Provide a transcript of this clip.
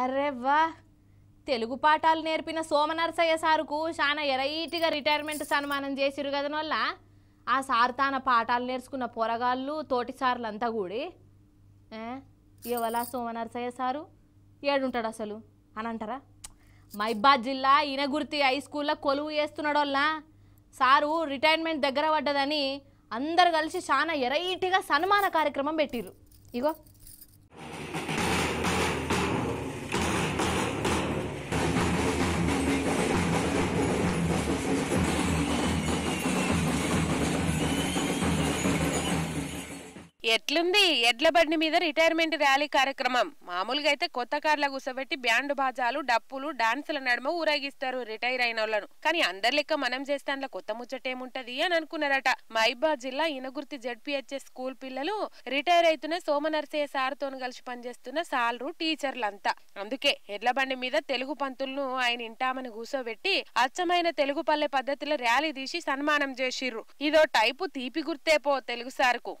అరే వా తెలుగు పాఠాలు నేర్పిన సోమనరసయ్య సారుకు చాలా ఎరైటీగా రిటైర్మెంట్ సన్మానం చేసిరు కదన వల్ల ఆ సార్ తాన పాఠాలు నేర్చుకున్న పొరగాళ్ళు తోటి సార్లు అంతా కూడి ఎవలా సోమనరసయ్య సారు ఏడుంటాడు అసలు అని అంటారా మైబాద్ జిల్లా ఈనగుర్తి హై స్కూల్లో కొలువు వల్ల సారు రిటైర్మెంట్ దగ్గర పడ్డదని అందరు కలిసి చాలా ఎరైటీగా సన్మాన కార్యక్రమం పెట్టిరు ఇగో ఎట్లుంది ఎడ్ల బండి మీద రిటైర్మెంట్ ర్యాలీ కార్యక్రమం మామూలుగా అయితే కొత్త కార్ల కూసబెట్టి బ్యాండ్ బాజాలు డప్పులు డాన్సుల నడుమ ఊరేగిస్తారు రిటైర్ అయిన వాళ్ళను కానీ అందరి లెక్క మనం అందులో కొత్త ముచ్చట ఏముంటది అని అనుకున్నారట మహిబాద్ జిల్లా ఇనగుర్తి జడ్పీహెచ్ఎస్ స్కూల్ పిల్లలు రిటైర్ అవుతున్న సోమనర్సయ్య సార్తో కలిసి పనిచేస్తున్న సాలరు టీచర్లంతా అందుకే ఎడ్ల బండి మీద తెలుగు పంతులను ఆయన ఇంటామని కూసోబెట్టి అచ్చమైన తెలుగు పల్లె పద్ధతిలో ర్యాలీ తీసి సన్మానం చేసిర్రు ఇదో టైపు తీపి పో తెలుగు సార్కు